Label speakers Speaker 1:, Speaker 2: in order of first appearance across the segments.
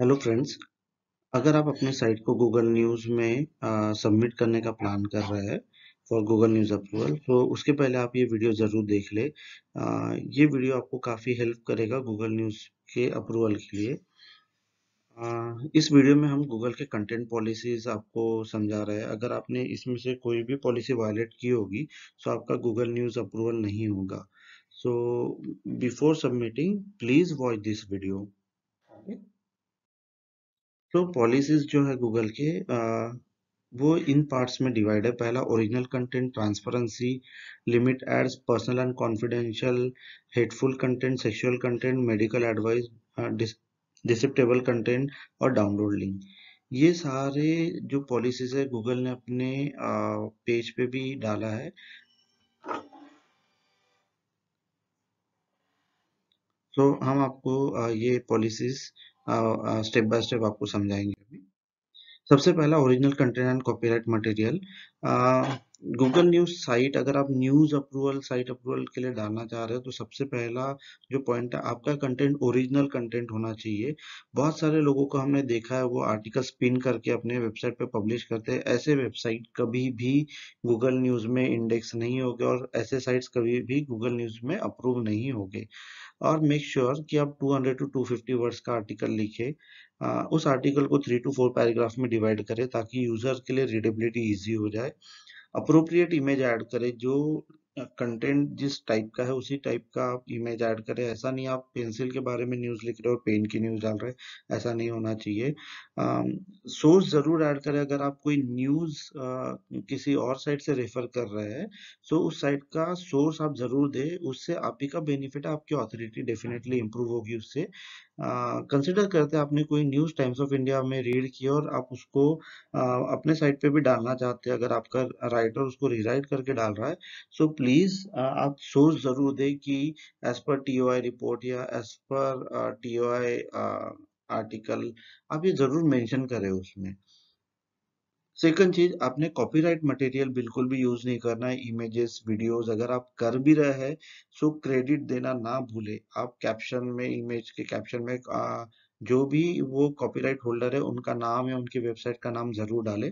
Speaker 1: Hello friends अगर आप अपने साइट को गूगल न्यूज़ में सबमिट करने का प्लान कर रहे हैं फॉर गूगल न्यूज़ अप्रूवल तो उसके पहले आप ये वीडियो ज़रूर देख ले आ, ये वीडियो आपको काफ़ी हेल्प करेगा गूगल न्यूज़ के अप्रूवल के लिए आ, इस वीडियो में हम गूगल के कंटेंट पॉलिसीज़ आपको समझा रहे हैं अगर आपने इसमें से कोई भी पॉलिसी वायलेट की होगी तो आपका गूगल न्यूज़ अप्रूवल नहीं होगा so before submitting please watch this video तो पॉलिसीज जो है गूगल के आ, वो इन पार्ट्स में डिवाइड है पहला original content transparency limit ads personal and confidential hateful content sexual content medical advice deceptible content और डाउनलोड लिंक ये सारे जो पॉलिसीज है गूगल ने अपने पेज पे भी डाला है तो हम आपको ये पॉलिसीज स्टेप बाय स्टेप आपको समझाएंगे अभी सबसे पहला original content and copyright material Google news site अगर आप न्यूज अप्रूवल साइट अप्रूवल के लिए डालना चाह रहे हो तो सबसे पहला जो पॉइंट है आपका कंटेंट ओरिजिनल कंटेंट होना चाहिए बहुत सारे लोगों को हमने देखा है वो आर्टिकल स्पिन करके अपने वेबसाइट पे पब्लिश करते हैं ऐसे वेबसाइट कभी भी गूगल न्यूज में इंडेक्स नहीं होगी और ऐसे साइट्स कभी भी गूगल न्यूज में अप्रूव नहीं होंगे और मेक श्योर sure कि आप 200 टू 250 वर्ड्स का आर्टिकल लिखे उस आर्टिकल को थ्री टू फोर पैराग्राफ में डिवाइड करें ताकि यूजर के लिए रीडेबिलिटी ईजी हो जाए अप्रोप्रिएट इमेज ऐड करें जो कंटेंट जिस टाइप का है उसी टाइप का आप इमेज ऐड करें ऐसा नहीं आप पेंसिल के बारे में न्यूज़ लिख रहे हो और पेन की न्यूज़ डाल रहे हैं ऐसा नहीं होना चाहिए सोर्स ज़रूर ऐड करें अगर आप कोई न्यूज़ किसी और साइट से रेफर कर रहे हैं सो तो उस साइट का सोर्स आप ज़रूर दें उससे आप ही का बेनिफिट है आपकी ऑथोरिटी डेफिनेटली इम्प्रूव होगी उससे कंसिडर करते हैं आपने कोई न्यूज़ टाइम्स ऑफ इंडिया में रीड किया और आप उसको आ, अपने साइट पे भी डालना चाहते हैं अगर आपका राइटर उसको रिराइट करके डाल रहा है सो प्लीज़ आप सोच ज़रूर दें कि एज पर टी रिपोर्ट या एज पर टी आर्टिकल आप ये ज़रूर मेंशन करें उसमें सेकंड चीज आपने कॉपीराइट मटेरियल बिल्कुल भी यूज नहीं करना है इमेजेस वीडियोस अगर आप कर भी रहे हैं सो क्रेडिट देना ना भूले आप कैप्शन में इमेज के कैप्शन में आ, जो भी वो कॉपीराइट होल्डर है उनका नाम या उनकी वेबसाइट का नाम जरूर डालें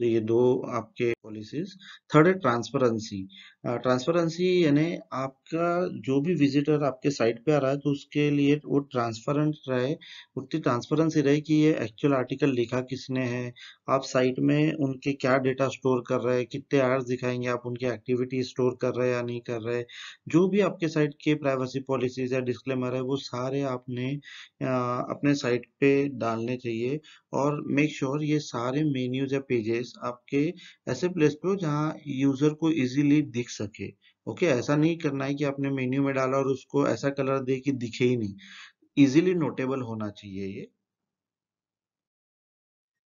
Speaker 1: तो ये दो आपके पॉलिसीज थर्ड है ट्रांसपेरेंसी ट्रांसपेरेंसी uh, यानी आपका जो भी विजिटर आपके साइट पे आ रहा है तो उसके लिए वो ट्रांसपेरेंट रहे उतनी ट्रांसपेरेंसी रहे कि ये एक्चुअल आर्टिकल लिखा किसने है आप साइट में उनके क्या डेटा स्टोर कर रहे हैं कितने आर्स दिखाएंगे आप उनकी एक्टिविटी स्टोर कर रहे हैं या नहीं कर रहे जो भी आपके साइट के प्राइवेसी पॉलिसीज या डिस्क्लेमर है वो सारे आपने आ, अपने साइट पे डालने चाहिए और मेक श्योर sure ये सारे मेन्यूज या पेजेस आपके ऐसे प्लेस पे हो जहाँ यूजर को इजिली दिख सके ओके okay, ऐसा नहीं करना है कि आपने मेन्यू में डाला और उसको ऐसा कलर दे कि दिखे ही नहीं इजिली नोटेबल होना चाहिए ये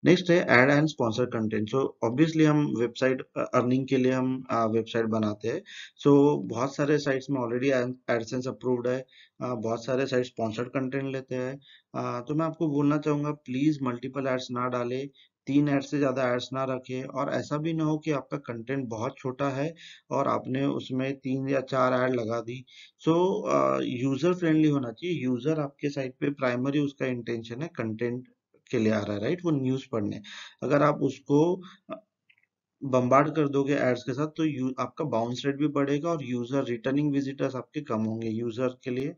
Speaker 1: नेक्स्ट है ad and sponsor content so obviously हम वेबसाइट अर्निंग uh, के लिए हम वेबसाइट uh, बनाते हैं सो so, बहुत सारे साइट्स में ऑलरेडी एडसेंस अप्रूव्ड है uh, बहुत सारे साइट स्पॉन्सर्ड कंटेंट लेते हैं तो मैं आपको बोलना चाहूंगा प्लीज़ मल्टीपल एड्स ना डालें तीन एड्स से ज़्यादा एड्स ना रखें और ऐसा भी ना हो कि आपका कंटेंट बहुत छोटा है और आपने उसमें तीन या चार एड लगा दी सो यूज़र फ्रेंडली होना चाहिए यूज़र आपके साइट पे प्राइमरी उसका इंटेंशन है कंटेंट के लिए आ रहा है राइट वो न्यूज पढ़ने अगर आप उसको बम्बार्ड कर दोगे एड्स के साथ तो यू, आपका बाउंस रेट भी बढ़ेगा और यूजर रिटर्निंग विजिटर्स आपके कम होंगे यूजर के लिए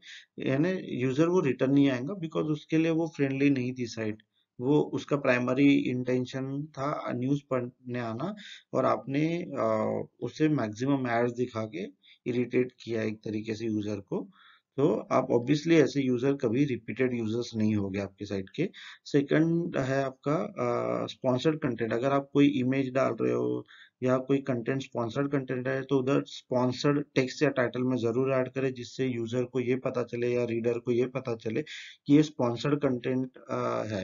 Speaker 1: यानी यूजर वो रिटर्न नहीं आएगा बिकॉज उसके लिए वो फ्रेंडली नहीं थी साइट वो उसका प्राइमरी इंटेंशन था न्यूज पढ़ने आना और आपने आ, उसे मैक्सिमम एड्स दिखा के इरिटेट किया एक तरीके से यूजर को तो आप ऑब्वियसली ऐसे यूजर कभी रिपीटेड यूजर्स नहीं होंगे आपके साइट के सेकंड है आपका स्पॉन्सर्ड कंटेंट अगर आप कोई इमेज डाल रहे हो या कोई कंटेंट स्पॉन्सर्ड कंटेंट है तो उधर स्पॉन्सर्ड टेक्स्ट या टाइटल में जरूर ऐड करें जिससे यूजर को ये पता चले या रीडर को ये पता चले कि ये स्पॉन्सर्ड कंटेंट है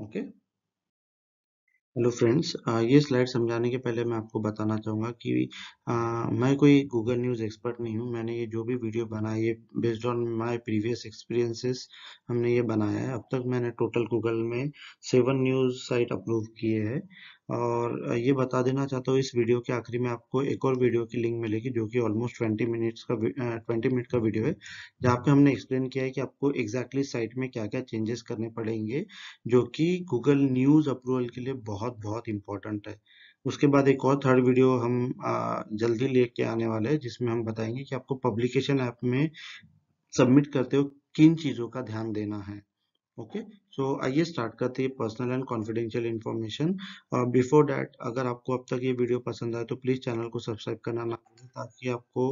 Speaker 1: ओके okay? हेलो फ्रेंड्स ये स्लाइड समझाने के पहले मैं आपको बताना चाहूँगा कि आ, मैं कोई गूगल न्यूज़ एक्सपर्ट नहीं हूँ मैंने ये जो भी वीडियो बनाया है based on my previous experiences हमने ये बनाया है अब तक मैंने टोटल गूगल में सेवन न्यूज़ साइट अप्रूव किए हैं और ये बता देना चाहता हूँ इस वीडियो के आखिरी में आपको एक और वीडियो की लिंक मिलेगी जो कि ऑलमोस्ट 20 मिनट्स का ट्वेंटी मिनट का वीडियो है जहाँ पे हमने एक्सप्लेन किया है कि आपको एग्जैक्टली exactly साइट में क्या क्या चेंजेस करने पड़ेंगे जो कि गूगल न्यूज़ अप्रूवल के लिए बहुत बहुत इंपॉर्टेंट है उसके बाद एक और थर्ड वीडियो हम जल्दी लेके आने वाले हैं जिसमें हम बताएंगे कि आपको पब्लिकेशन ऐप में सबमिट करते हो किन चीज़ों का ध्यान देना है ओके सो आइए स्टार्ट करते हैं पर्सनल एंड कॉन्फिडेंशियल इन्फॉर्मेशन और बिफोर डैट अगर आपको अब तक ये वीडियो पसंद आए तो प्लीज़ चैनल को सब्सक्राइब करना ना भूलें ताकि आपको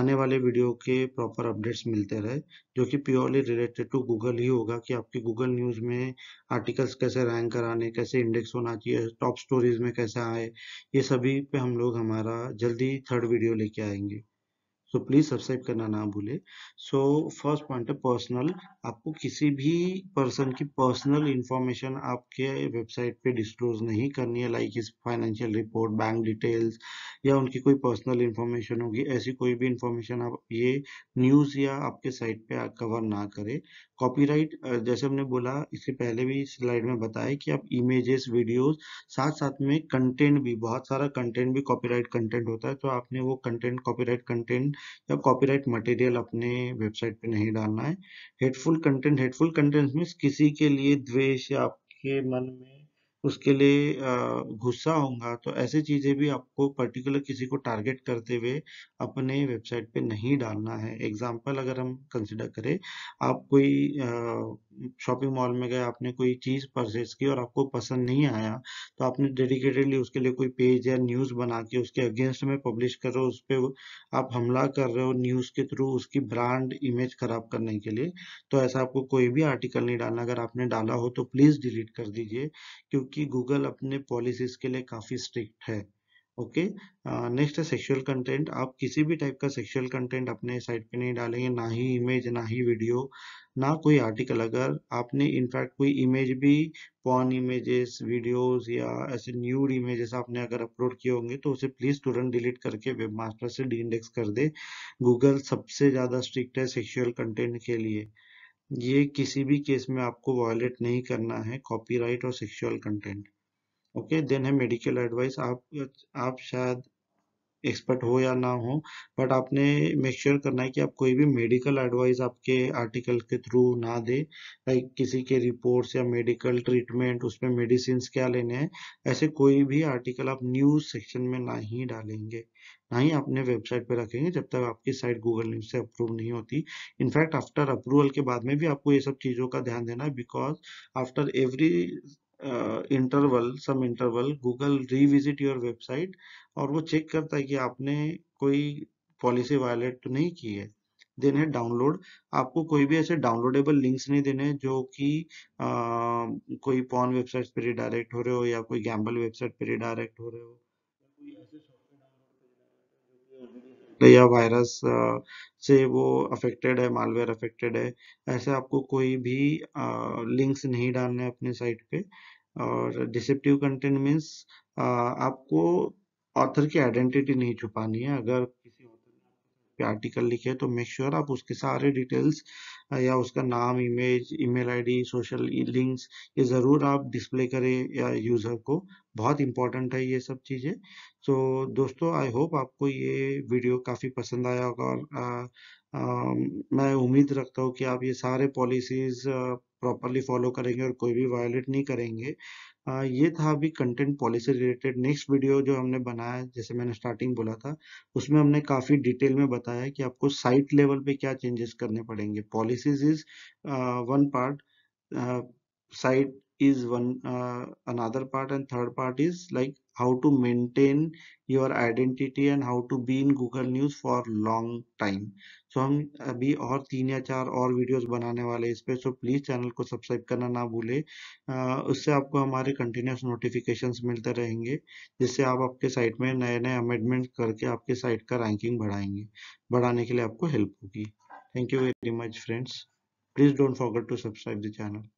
Speaker 1: आने वाले वीडियो के प्रॉपर अपडेट्स मिलते रहे जो कि प्योरली रिलेटेड टू गूगल ही होगा कि आपकी गूगल न्यूज़ में आर्टिकल्स कैसे रैंक कराने कैसे इंडेक्स होना चाहिए टॉप स्टोरीज में कैसे आए ये सभी पे हम लोग हमारा जल्दी थर्ड वीडियो लेके आएंगे सो प्लीज़ सब्सक्राइब करना ना भूले सो फर्स्ट पॉइंट है पर्सनल आपको किसी भी पर्सन की पर्सनल इंफॉर्मेशन आपके वेबसाइट पे डिस्क्लोज नहीं करनी है लाइक इस फाइनेंशियल रिपोर्ट बैंक डिटेल्स या उनकी कोई पर्सनल इंफॉर्मेशन होगी ऐसी कोई भी इंफॉर्मेशन आप ये न्यूज़ या आपके साइट पे कवर ना करें कॉपीराइट जैसे हमने बोला इससे पहले भी स्लाइड में बताया कि आप इमेजेस वीडियोस साथ साथ में कंटेंट भी बहुत सारा कंटेंट भी कॉपीराइट कंटेंट होता है तो आपने वो कंटेंट कॉपीराइट कंटेंट या कॉपीराइट मटेरियल अपने वेबसाइट पे नहीं डालना है hateful content hateful content means किसी के लिए द्वेष या आपके मन में उसके लिए गुस्सा होगा तो ऐसी चीज़ें भी आपको पर्टिकुलर किसी को टारगेट करते हुए अपने वेबसाइट पे नहीं डालना है एग्जांपल अगर हम कंसिडर करें आप कोई शॉपिंग मॉल में गए आपने कोई चीज़ परचेज की और आपको पसंद नहीं आया तो आपने डेडिकेटेडली उसके लिए कोई पेज या न्यूज़ बना के उसके अगेंस्ट में पब्लिश कर रहे हो उस पर आप हमला कर रहे हो न्यूज़ के थ्रू उसकी ब्रांड इमेज खराब करने के लिए तो ऐसा आपको कोई भी आर्टिकल नहीं डालना अगर आपने डाला हो तो प्लीज़ डिलीट कर दीजिए क्योंकि क्योंकि गूगल अपने पॉलिसीज के लिए काफ़ी स्ट्रिक्ट है ओके नेक्स्ट uh, है सेक्सुअल कंटेंट आप किसी भी टाइप का सेक्सुअल कंटेंट अपने साइट पे नहीं डालेंगे ना ही इमेज ना ही वीडियो ना कोई आर्टिकल अगर आपने इनफैक्ट कोई इमेज भी पॉन इमेजेस वीडियोस या ऐसे न्यूड इमेजेस आपने अगर अपलोड किए होंगे तो उसे प्लीज़ तुरंत डिलीट करके वेब मास्टर से डी कर दे गूगल सबसे ज़्यादा स्ट्रिक्ट है सेक्शुअल कंटेंट के लिए ये किसी भी केस में आपको वायलेट नहीं करना है कॉपीराइट और सेक्सुअल कंटेंट ओके देन है मेडिकल एडवाइस आप आप शायद एक्सपर्ट हो या ना हो बट आपने मेक श्योर sure करना है कि आप कोई भी मेडिकल एडवाइस आपके आर्टिकल के थ्रू ना दे लाइक किसी के रिपोर्ट्स या मेडिकल ट्रीटमेंट उसमें मेडिसिन क्या लेने हैं ऐसे कोई भी आर्टिकल आप न्यूज सेक्शन में ना ही डालेंगे ना ही अपने वेबसाइट पर रखेंगे जब तक आपकी साइट गूगल लिंक से अप्रूव नहीं होती इनफैक्ट आफ्टर अप्रूवल के बाद में भी आपको ये सब चीज़ों का ध्यान देना है because after every interval some interval Google revisit your website और वो चेक करता है कि आपने कोई पॉलिसी वायलेट तो नहीं की है देन है डाउनलोड आपको कोई भी ऐसे डाउनलोडेबल लिंक्स नहीं देने जो कि कोई पॉन वेबसाइट पर रिडायरेक्ट हो रहे हो या कोई गैम्बल वेबसाइट पर रिडायरेक्ट हो रहे हो या वायरस से वो अफेक्टेड है मालवेयर अफेक्टेड है ऐसे आपको कोई भी लिंक्स नहीं डालने अपने साइट पे और डिसेप्टिव कंटेंट मीन्स आपको ऑथर की आइडेंटिटी नहीं छुपानी है अगर किसी पे आर्टिकल लिखे तो मेक श्योर sure आप उसके सारे डिटेल्स या उसका नाम image email ID social links ये ज़रूर आप डिस्प्ले करें या यूज़र को बहुत इंपॉर्टेंट है ये सब चीज़ें तो दोस्तों आई होप आपको ये वीडियो काफ़ी पसंद आया होगा और आ, मैं उम्मीद रखता हूँ कि आप ये सारे पॉलिसीज़ प्रॉपरली फॉलो करेंगे और कोई भी वायलेट नहीं करेंगे ये था अभी content policy related next video जो हमने बनाया जैसे मैंने स्टार्टिंग बोला था उसमें हमने काफी डिटेल में बताया कि आपको साइट लेवल पे क्या चेंजेस करने पड़ेंगे policies is one part site is one another part and third part is like how to maintain your identity and how to be in Google news for long time so तो हम अभी और तीन या चार और वीडियोस बनाने वाले इस पर सो प्लीज़ चैनल को सब्सक्राइब करना ना भूले उससे आपको हमारे कंटिन्यूस नोटिफिकेशंस मिलते रहेंगे जिससे आप आपके साइट में नए नए अमेंडमेंट करके आपके साइट का रैंकिंग बढ़ाएंगे बढ़ाने के लिए आपको हेल्प होगी thank you very much friends please don't forget to subscribe the channel